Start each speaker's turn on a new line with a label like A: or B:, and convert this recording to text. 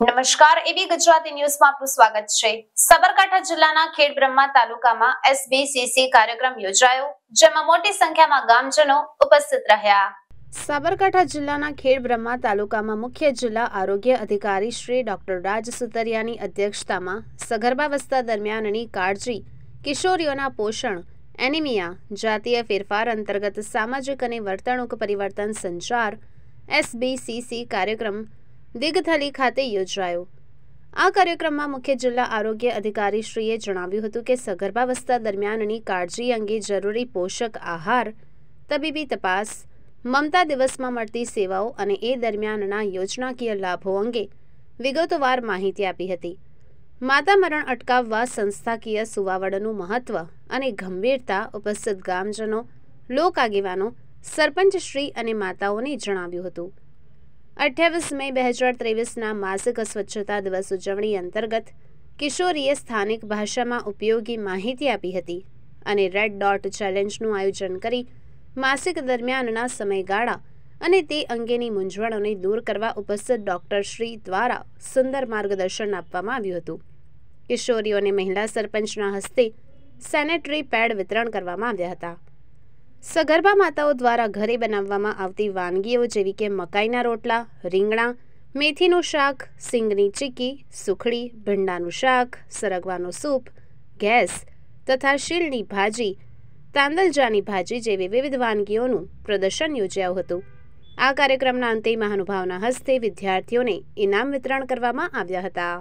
A: નમસ્કાર એવી ગુજરાતી ન્યૂઝમાં આપનું સ્વાગત છે સાબરકાંઠા જિલ્લાના ખેડબ્રહ્મા તાલુકામાં એસબીસીસી કાર્યક્રમ યોજાયો જેમાં મોટી સંખ્યામાં ગામજનો ઉપસ્થિત રહ્યા સાબરકાંઠા જિલ્લાના ખેડબ્રહ્મા તાલુકામાં મુખ્ય જિલ્લા આરોગ્ય અધિકારી શ્રી ડોક્ટર રાજ સુતરિયાની અધ્યક્ષતામાં સગર્ભાવસ્થા દરમિયાનની કાળજી કિશોરીઓના પોષણ એનિમિયા જાતીય ફેરફાર અંતર્ગત સામાજિક અને વર્તણૂક પરિવર્તન સંચાર એસબીસીસી કાર્યક્રમ દિગથલી ખાતે યોજાયો આ કાર્યક્રમમાં મુખ્ય જિલ્લા આરોગ્ય અધિકારીશ્રીએ જણાવ્યું હતું કે સગર્ભાવસ્થા દરમિયાનની કાળજી અંગે જરૂરી પોષક આહાર તબીબી તપાસ મમતા દિવસમાં મળતી સેવાઓ અને એ દરમિયાનના યોજનાકીય લાભો અંગે વિગતવાર માહિતી આપી હતી માતા મરણ અટકાવવા સંસ્થાકીય સુવાવડનું મહત્વ અને ગંભીરતા ઉપસ્થિત ગામજનો લોક આગેવાનો સરપંચશ્રી અને માતાઓને જણાવ્યું હતું અઠ્યાવીસ મે બે હજાર ત્રેવીસના માસિક અસ્વચ્છતા દિવસ ઉજવણી અંતર્ગત કિશોરીએ સ્થાનિક ભાષામાં ઉપયોગી માહિતી આપી હતી અને રેડ ડોટ ચેલેન્જનું આયોજન કરી માસિક દરમિયાનના સમયગાળા અને તે અંગેની મૂંઝવણોને દૂર કરવા ઉપસ્થિત શ્રી દ્વારા સુંદર માર્ગદર્શન આપવામાં આવ્યું હતું કિશોરીઓને મહિલા સરપંચના હસ્તે સેનેટરી પેડ વિતરણ કરવામાં આવ્યા હતા સગર્ભા માતાઓ દ્વારા ઘરે બનાવવામાં આવતી વાનગીઓ જેવી કે મકાઈના રોટલા રીંગણા મેથીનું શાક સિંગની ચીકી સુખડી ભીંડાનું શાક સરગવાનું સૂપ ગેસ તથા શીલની ભાજી તાંદલજાની ભાજી જેવી વિવિધ વાનગીઓનું પ્રદર્શન યોજાયું હતું આ કાર્યક્રમના અંતે મહાનુભાવના હસ્તે વિદ્યાર્થીઓને ઇનામ વિતરણ કરવામાં આવ્યા હતા